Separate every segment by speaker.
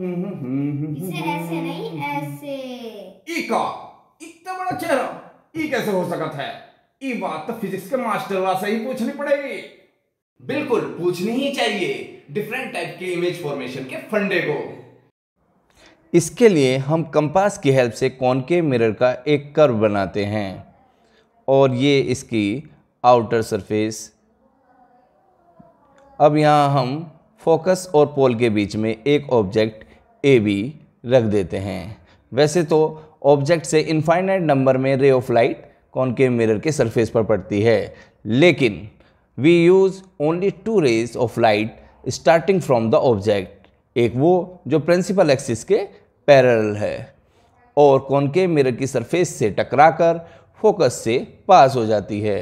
Speaker 1: हम्म, हम्म, हम्म, ऐसे नहीं ऐसे ई का इतना बड़ा चेहरा ई कैसे हो सकता है ई बात तो फिजिक्स के मास्टर से ही पूछनी पड़ेगी बिल्कुल पूछनी ही चाहिए डिफरेंट टाइप के इमेज फॉर्मेशन के फंडे को इसके लिए हम कंपास की हेल्प से कॉनके मिरर का एक कर्व बनाते हैं और ये इसकी आउटर सरफेस अब यहाँ हम फोकस और पोल के बीच में एक ऑब्जेक्ट ए बी रख देते हैं वैसे तो ऑब्जेक्ट से इनफाइनाइट नंबर में रे ऑफ लाइट के मिरर के सरफेस पर पड़ती है लेकिन we use only two rays of light starting from the object एक वो जो प्रिंसिपल एक्सिस के पैरल है और के मिरर की सरफेस से टकराकर फोकस से पास हो जाती है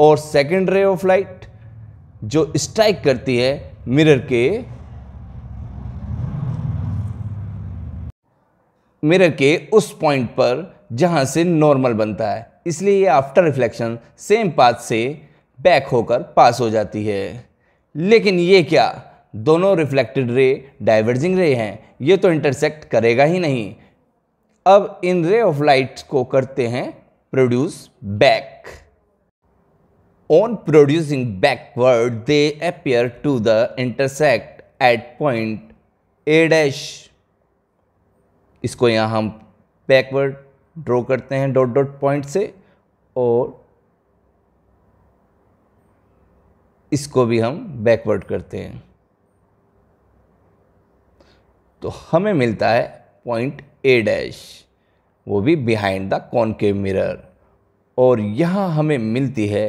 Speaker 1: और सेकेंड रे ऑफ लाइट जो स्ट्राइक करती है मिरर के मिरर के उस पॉइंट पर जहाँ से नॉर्मल बनता है इसलिए ये आफ्टर रिफ्लेक्शन सेम पाथ से बैक होकर पास हो जाती है लेकिन ये क्या दोनों रिफ्लेक्टेड रे डाइवर्जिंग रे हैं ये तो इंटरसेक्ट करेगा ही नहीं अब इन रे ऑफ लाइट को करते हैं produce back on producing backward they appear to the intersect at point A dash इसको यहाँ हम बैकवर्ड ड्रॉ करते हैं डॉट डॉट पॉइंट से और इसको भी हम बैकवर्ड करते हैं तो हमें मिलता है पॉइंट ए डैश वो भी बिहाइंड द कॉनकेव मिरर और यहाँ हमें मिलती है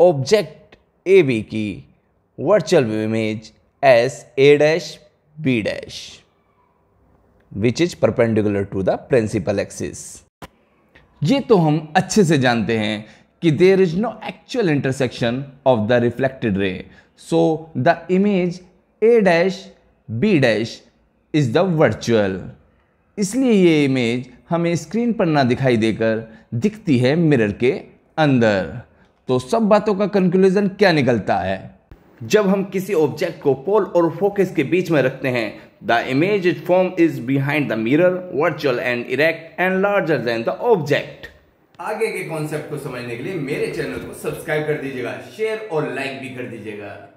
Speaker 1: ऑब्जेक्ट ए बी की virtual image as A dash B dash which is perpendicular to the principal axis ये तो हम अच्छे से जानते हैं कि there is no actual intersection of the reflected ray so the image A dash B dash is the virtual इसलिए ये इमेज हमें स्क्रीन पर ना दिखाई देकर दिखती है मिरर के अंदर तो सब बातों का कंक्लूजन क्या निकलता है जब हम किसी ऑब्जेक्ट को पोल और फोकस के बीच में रखते हैं The image form is behind the mirror, virtual and erect and larger than the object. आगे के कॉन्सेप्ट को समझने के लिए मेरे चैनल को सब्सक्राइब कर दीजिएगा शेयर और लाइक भी कर दीजिएगा